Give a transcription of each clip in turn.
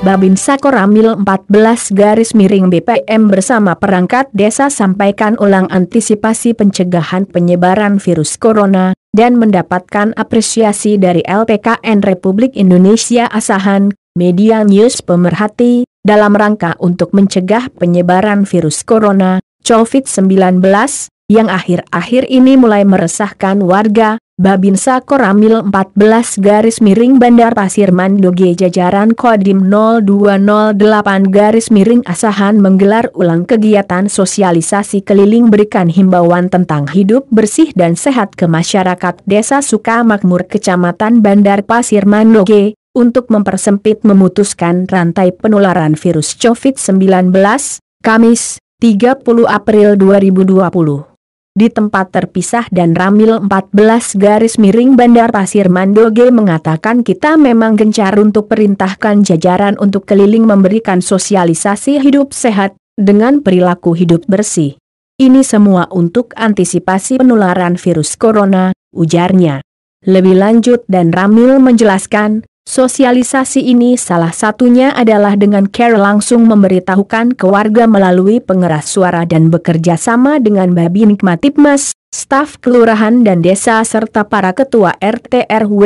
Babinsa Koramil 14 garis miring BPM bersama perangkat desa sampaikan ulang antisipasi pencegahan penyebaran virus corona, dan mendapatkan apresiasi dari LPKN Republik Indonesia Asahan, Media News Pemerhati, dalam rangka untuk mencegah penyebaran virus corona, COVID-19, yang akhir-akhir ini mulai meresahkan warga, Babinsa Koramil 14 garis miring Bandar Pasir Mandoge jajaran Kodim 0208 garis miring Asahan menggelar ulang kegiatan sosialisasi keliling berikan himbauan tentang hidup bersih dan sehat ke masyarakat Desa Sukamakmur Kecamatan Bandar Pasir Mandoge, untuk mempersempit memutuskan rantai penularan virus COVID-19, Kamis, 30 April 2020 di tempat terpisah dan Ramil 14 garis miring Bandar Pasir Mandoge mengatakan kita memang gencar untuk perintahkan jajaran untuk keliling memberikan sosialisasi hidup sehat, dengan perilaku hidup bersih. Ini semua untuk antisipasi penularan virus corona, ujarnya. Lebih lanjut dan Ramil menjelaskan, Sosialisasi ini salah satunya adalah dengan Care langsung memberitahukan ke warga melalui pengeras suara dan bekerja sama dengan Babi Mas, staf kelurahan dan desa serta para ketua RT RW.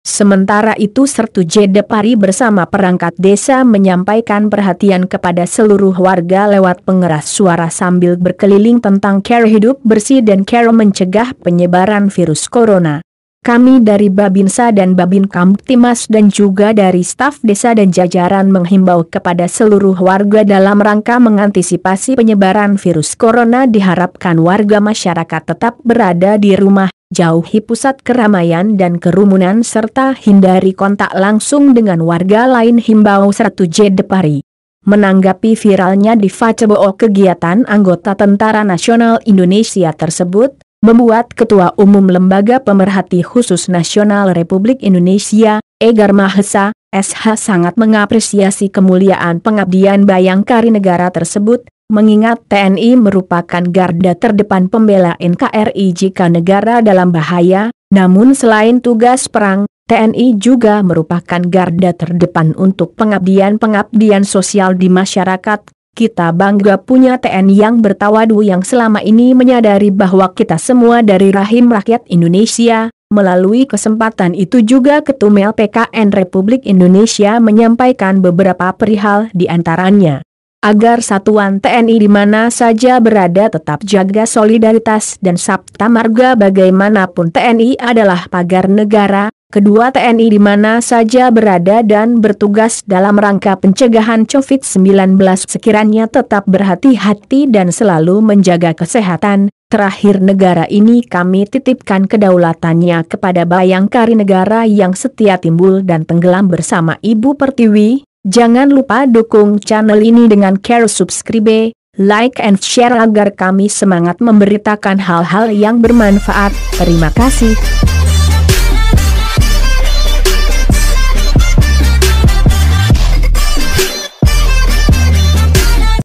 Sementara itu Sertu Jede Pari bersama perangkat desa menyampaikan perhatian kepada seluruh warga lewat pengeras suara sambil berkeliling tentang care hidup bersih dan care mencegah penyebaran virus corona. Kami dari Babinsa dan Babin Kamtimas dan juga dari staf desa dan jajaran menghimbau kepada seluruh warga dalam rangka mengantisipasi penyebaran virus corona diharapkan warga masyarakat tetap berada di rumah, jauhi pusat keramaian dan kerumunan serta hindari kontak langsung dengan warga lain himbau satu J. Depari. Menanggapi viralnya di Facebook kegiatan anggota Tentara Nasional Indonesia tersebut, membuat Ketua Umum Lembaga Pemerhati Khusus Nasional Republik Indonesia, Egar Mahesa, SH sangat mengapresiasi kemuliaan pengabdian bayangkari negara tersebut, mengingat TNI merupakan garda terdepan pembela NKRI jika negara dalam bahaya, namun selain tugas perang, TNI juga merupakan garda terdepan untuk pengabdian-pengabdian sosial di masyarakat, kita bangga punya TNI yang bertawadu yang selama ini menyadari bahwa kita semua dari rahim rakyat Indonesia. Melalui kesempatan itu juga Ketum LPKN Republik Indonesia menyampaikan beberapa perihal di antaranya. Agar satuan TNI di mana saja berada tetap jaga solidaritas dan sabta marga bagaimanapun TNI adalah pagar negara, Kedua TNI di mana saja berada dan bertugas dalam rangka pencegahan COVID-19 sekiranya tetap berhati-hati dan selalu menjaga kesehatan, terakhir negara ini kami titipkan kedaulatannya kepada bayangkari negara yang setia timbul dan tenggelam bersama Ibu Pertiwi, jangan lupa dukung channel ini dengan care subscribe, like and share agar kami semangat memberitakan hal-hal yang bermanfaat, terima kasih.